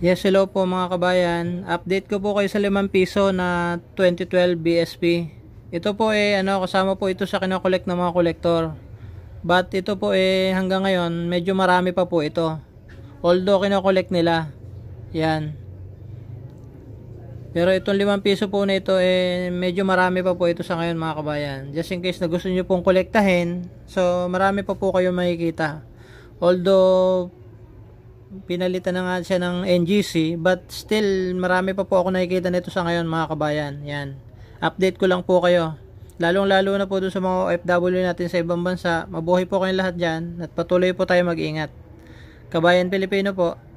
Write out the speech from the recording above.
Yes, hello po mga kabayan. Update ko po kayo sa 5 piso na 2012 BSP. Ito po eh, ano, kasama po ito sa kinokollect ng mga kolektor. But ito po eh, hanggang ngayon, medyo marami pa po ito. Although kinokollect nila. Yan. Pero itong 5 piso po na ito, eh, medyo marami pa po ito sa ngayon mga kabayan. Just in case na gusto nyo pong kolektahin, so marami pa po kayo makikita. Although, pinalitan na nga siya ng NGC but still marami pa po ako nakikita nito sa ngayon mga kabayan yan update ko lang po kayo lalong lalo na po doon sa mga OFW natin sa ibang bansa mabuhay po kayong lahat dyan at patuloy po tayo mag-ingat kabayan Pilipino po